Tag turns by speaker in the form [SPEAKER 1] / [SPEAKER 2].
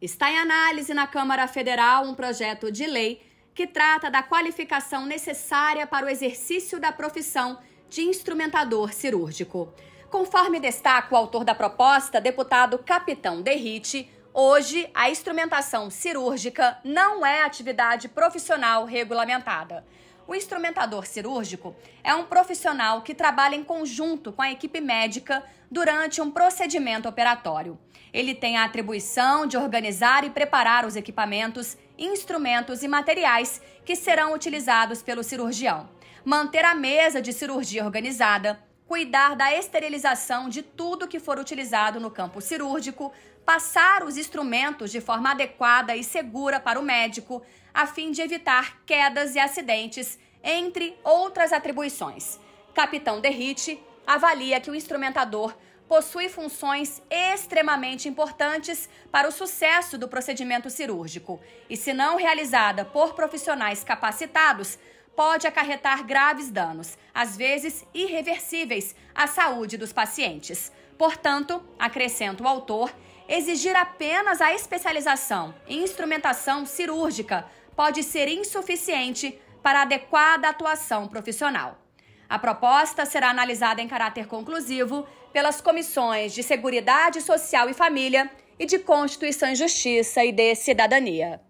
[SPEAKER 1] Está em análise na Câmara Federal um projeto de lei que trata da qualificação necessária para o exercício da profissão de instrumentador cirúrgico. Conforme destaca o autor da proposta, deputado Capitão Derrite, hoje a instrumentação cirúrgica não é atividade profissional regulamentada. O instrumentador cirúrgico é um profissional que trabalha em conjunto com a equipe médica durante um procedimento operatório. Ele tem a atribuição de organizar e preparar os equipamentos, instrumentos e materiais que serão utilizados pelo cirurgião, manter a mesa de cirurgia organizada, cuidar da esterilização de tudo que for utilizado no campo cirúrgico, passar os instrumentos de forma adequada e segura para o médico, a fim de evitar quedas e acidentes, entre outras atribuições. Capitão Derrite avalia que o instrumentador possui funções extremamente importantes para o sucesso do procedimento cirúrgico e, se não realizada por profissionais capacitados, pode acarretar graves danos, às vezes irreversíveis, à saúde dos pacientes. Portanto, acrescenta o autor, exigir apenas a especialização em instrumentação cirúrgica pode ser insuficiente para adequada atuação profissional. A proposta será analisada em caráter conclusivo pelas comissões de Seguridade Social e Família e de Constituição e Justiça e de Cidadania.